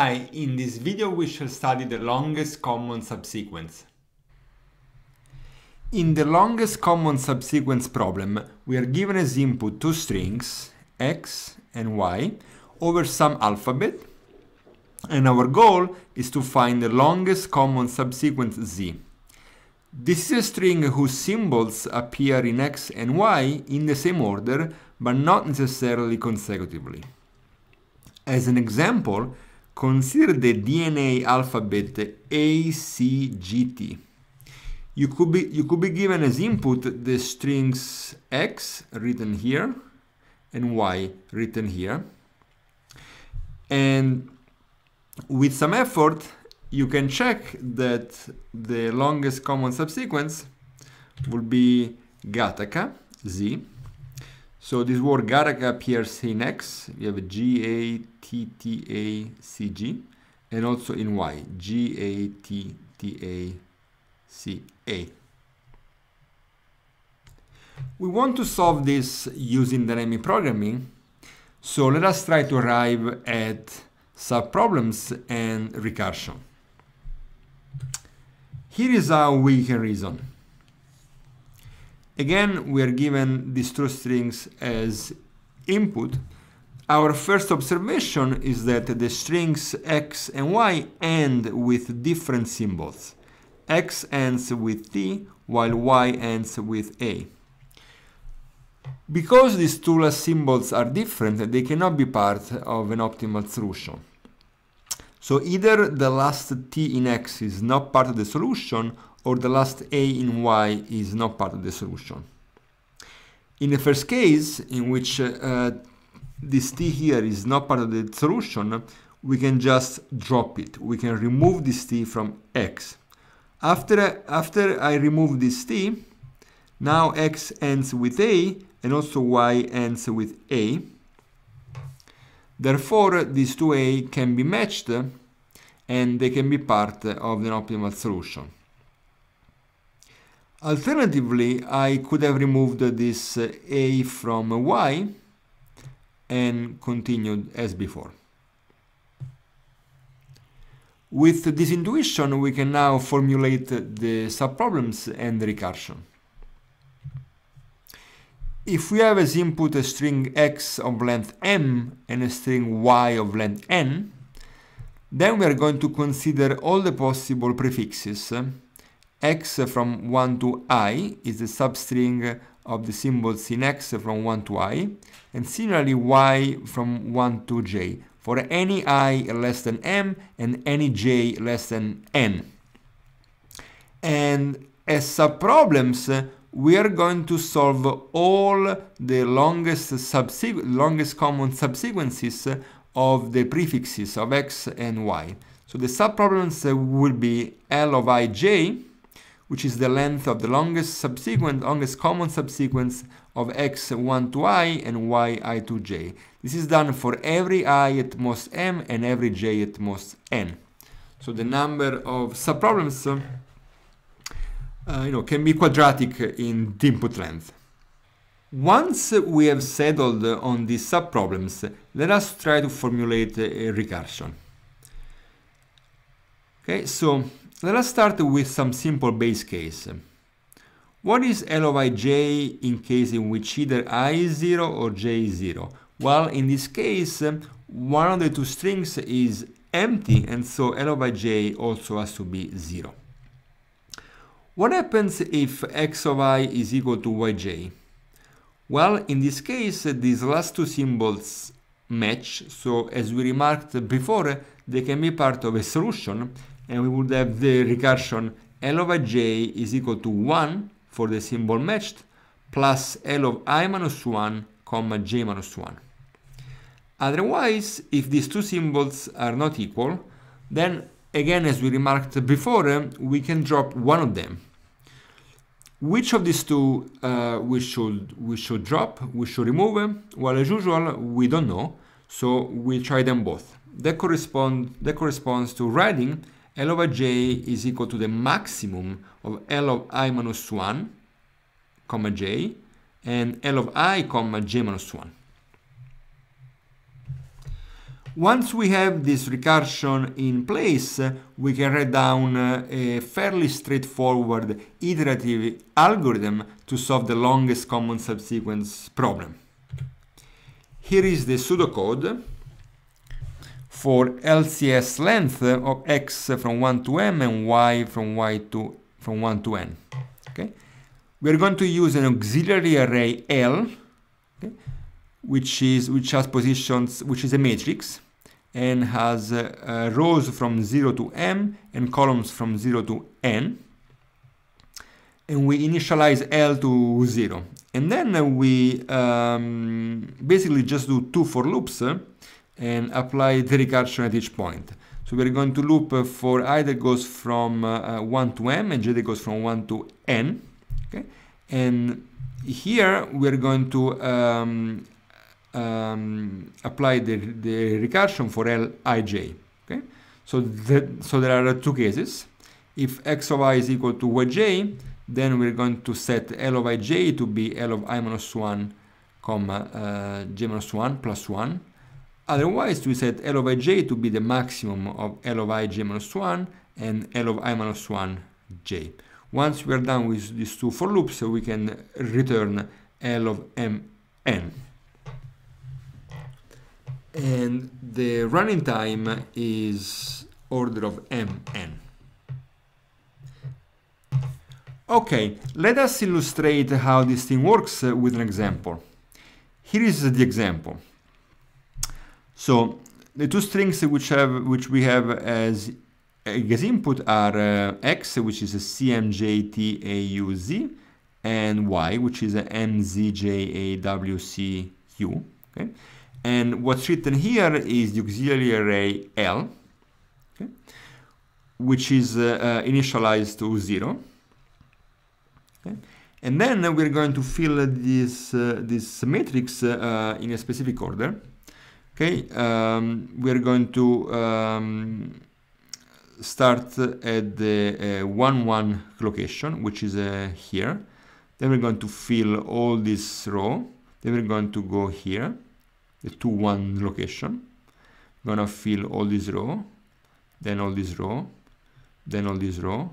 Hi, in this video we shall study the longest common subsequence. In the longest common subsequence problem, we are given as input two strings, x and y, over some alphabet, and our goal is to find the longest common subsequence z. This is a string whose symbols appear in x and y in the same order, but not necessarily consecutively. As an example, Consider the DNA alphabet ACGT. You could be, you could be given as input the strings X written here and Y written here. And with some effort, you can check that the longest common subsequence will be Gattaca, Z, so this word Gattaca appears in X. We have G-A-T-T-A-C-G and also in Y, G-A-T-T-A-C-A. We want to solve this using dynamic programming, so let us try to arrive at subproblems and recursion. Here is how we can reason. Again, we are given these two strings as input. Our first observation is that the strings x and y end with different symbols. x ends with t, while y ends with a. Because these two last symbols are different, they cannot be part of an optimal solution. So either the last t in x is not part of the solution or the last a in y is not part of the solution. In the first case, in which uh, this t here is not part of the solution, we can just drop it. We can remove this t from x. After, after I remove this t, now x ends with a and also y ends with a. Therefore, these two A can be matched and they can be part of an optimal solution. Alternatively, I could have removed this A from Y and continued as before. With this intuition, we can now formulate the subproblems and the recursion if we have as input a string x of length m and a string y of length n, then we are going to consider all the possible prefixes. x from 1 to i is the substring of the symbols in x from 1 to i, and similarly y from 1 to j, for any i less than m and any j less than n. And as subproblems, we are going to solve all the longest, longest common subsequences of the prefixes of x and y. So the subproblems will be L of ij, which is the length of the longest subsequent, longest common subsequence of x1 to i and yi to j. This is done for every i at most m and every j at most n. So the number of subproblems uh, you know, can be quadratic in input length. Once we have settled on these subproblems, let us try to formulate a recursion. Okay, so let us start with some simple base case. What is L of ij in case in which either i is 0 or j is 0? Well, in this case, one of the two strings is empty, and so L of ij also has to be 0. What happens if x of i is equal to yj? Well, in this case, these last two symbols match, so as we remarked before, they can be part of a solution, and we would have the recursion L of j is equal to 1 for the symbol matched, plus L of i minus 1, comma j minus 1. Otherwise, if these two symbols are not equal, then again, as we remarked before, we can drop one of them, which of these two uh, we should we should drop, we should remove? Them. Well, as usual, we don't know, so we'll try them both. That, correspond, that corresponds to writing L over j is equal to the maximum of L of i minus 1, comma j, and L of i, comma j minus 1. Once we have this recursion in place, we can write down a fairly straightforward iterative algorithm to solve the longest common subsequence problem. Here is the pseudocode for LCS length of x from 1 to m and y from y to from 1 to n. Okay? We're going to use an auxiliary array L, okay, which is which has positions, which is a matrix and has uh, uh, rows from 0 to m and columns from 0 to n. And we initialize L to 0. And then we um, basically just do two for loops uh, and apply the recursion at each point. So we're going to loop uh, for i that goes from uh, 1 to m and j that goes from 1 to n. Okay? And here we're going to um, um, apply the, the recursion for Lij. Okay, so the, so there are two cases. If x of i is equal to yj, then we're going to set L of ij to be L of i minus 1, comma uh, j minus 1 plus 1. Otherwise, we set L of ij to be the maximum of L of i j minus 1 and L of i minus 1 j. Once we are done with these two for loops, we can return L of mn and the running time is order of mn. Okay, let us illustrate how this thing works uh, with an example. Here is the example. So the two strings which have which we have as as input are uh, x, which is a cmjtauz, and y, which is a mzjawcu. Okay, and what's written here is the auxiliary array L, okay, which is uh, uh, initialized to 0. Okay. And then we're going to fill this, uh, this matrix uh, in a specific order. Okay, um, we're going to um, start at the 1-1 uh, location, which is uh, here. Then we're going to fill all this row. Then we're going to go here the 2, 1 location. I'm gonna fill all this row, then all this row, then all this row,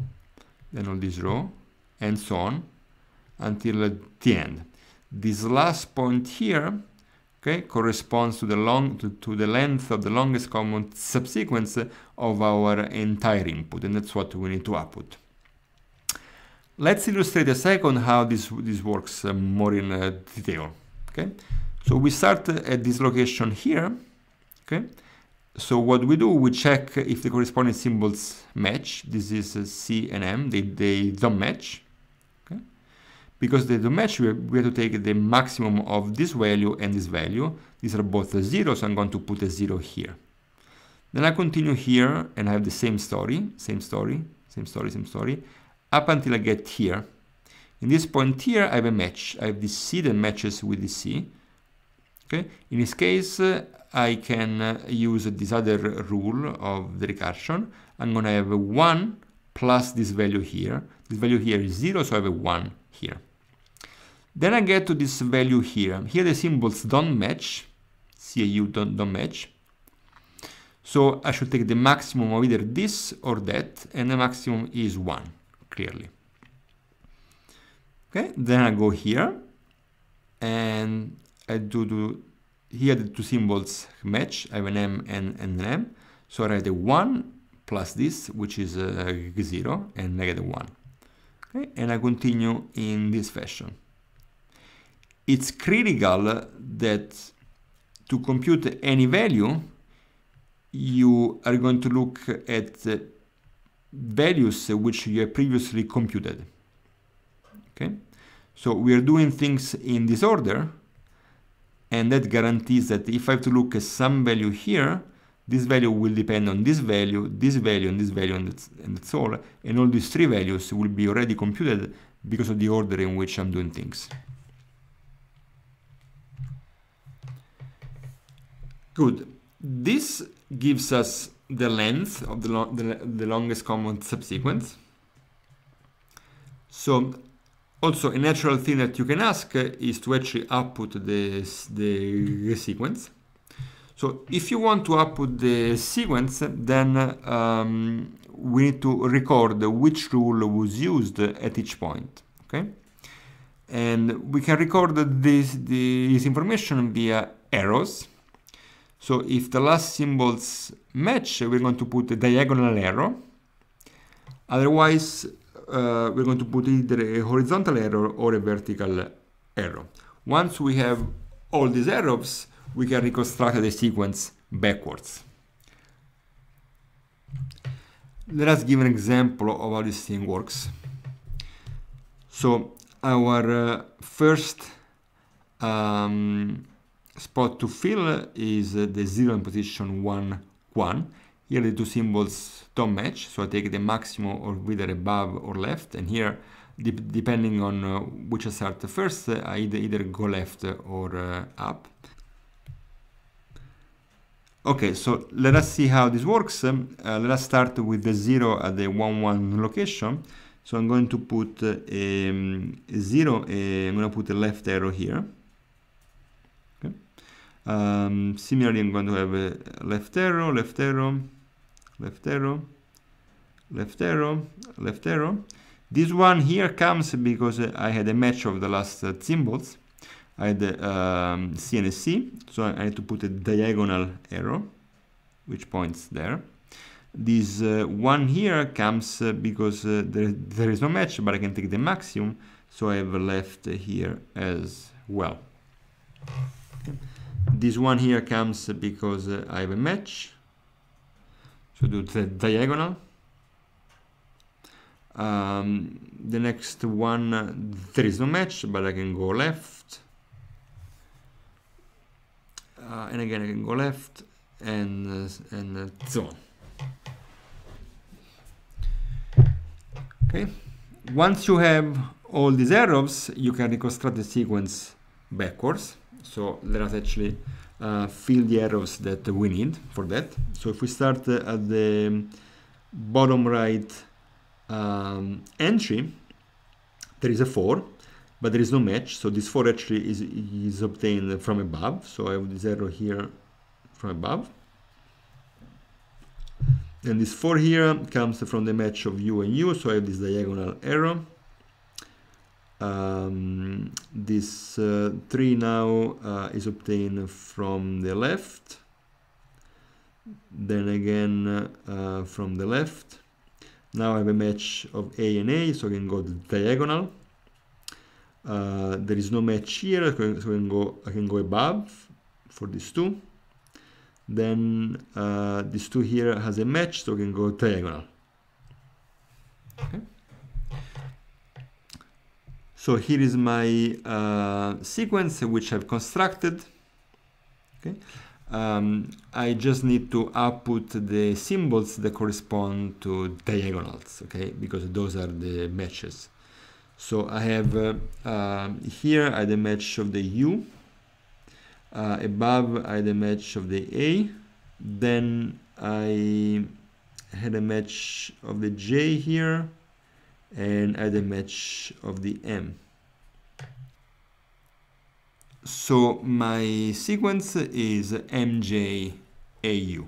then all this row, and so on until the end. This last point here okay, corresponds to the long to, to, the length of the longest common subsequence of our entire input, and that's what we need to output. Let's illustrate a second how this this works uh, more in uh, detail. Okay, so we start uh, at this location here, okay? So what we do, we check if the corresponding symbols match. This is uh, C and M, they, they don't match. Okay? Because they don't match, we have, we have to take the maximum of this value and this value. These are both zeros, so I'm going to put a zero here. Then I continue here and I have the same story, same story, same story, same story, up until I get here. In this point here, I have a match. I have this C that matches with this C. Okay? In this case, uh, I can uh, use this other rule of the recursion. I'm going to have a 1 plus this value here. This value here is 0, so I have a 1 here. Then I get to this value here. Here the symbols don't match, CAU don't, don't match. So I should take the maximum of either this or that, and the maximum is 1, clearly. Okay, then I go here, and I do, do here the two symbols match, I have an M and, and an M. So I write a 1 plus this, which is a uh, 0 and negative 1. Okay, and I continue in this fashion. It's critical that to compute any value, you are going to look at values which you have previously computed. Okay, so we are doing things in this order and that guarantees that if I have to look at some value here, this value will depend on this value, this value, and this value, and that's, and that's all. And all these three values will be already computed because of the order in which I'm doing things. Good. This gives us the length of the, lo the, the longest common subsequence. So also, a natural thing that you can ask is to actually output the, the sequence. So if you want to output the sequence, then um, we need to record which rule was used at each point, okay? And we can record this, this information via arrows. So if the last symbols match, we're going to put a diagonal arrow. Otherwise, uh, we're going to put either a horizontal arrow or a vertical arrow. Once we have all these arrows, we can reconstruct the sequence backwards. Let us give an example of how this thing works. So our uh, first um, spot to fill is uh, the zero in position 1, 1. Here the two symbols don't match, so I take the maximum or either above or left, and here, de depending on uh, which I start first, uh, I either, go left or uh, up. Okay, so let us see how this works. Um, uh, let us start with the 0 at the 1, 1 location. So I'm going to put a, um, a 0, a, uh, I'm going to put a left arrow here. Okay. Um, similarly, I'm going to have a left arrow, left arrow, Left left arrow, arrow, left arrow. This one here comes because uh, I had a match of the last uh, symbols. I had um, a C, so I need to put a diagonal arrow, which points there. This uh, one here comes uh, because uh, there, there is no match, but I can take the maximum, so I have left here as well. This one here comes because uh, I have a match, so do the diagonal. Um, the next one, uh, there is no match, but I can go left. Uh, and again, I can go left and, uh, and uh, on. Okay. Once you have all these arrows, you can reconstruct the sequence backwards. So there is actually uh, fill the arrows that we need for that. So if we start uh, at the bottom right um, entry, there is a 4, but there is no match. So this 4 actually is, is obtained from above. So I have this arrow here from above. And this 4 here comes from the match of u and u, so I have this diagonal arrow um, this uh, now uh, is obtained from the left then again uh, from the left now I have a match of A and A so I can go the diagonal uh, there is no match here so I can go I can go above for these two then uh, these two here has a match so I can go diagonal okay. So here is my uh, sequence which I've constructed. Okay. Um, I just need to output the symbols that correspond to diagonals, okay, because those are the matches. So I have uh, uh, here I the match of the U, uh, above I the match of the A, then I had a match of the J here, and add a match of the M. So my sequence is MJAU.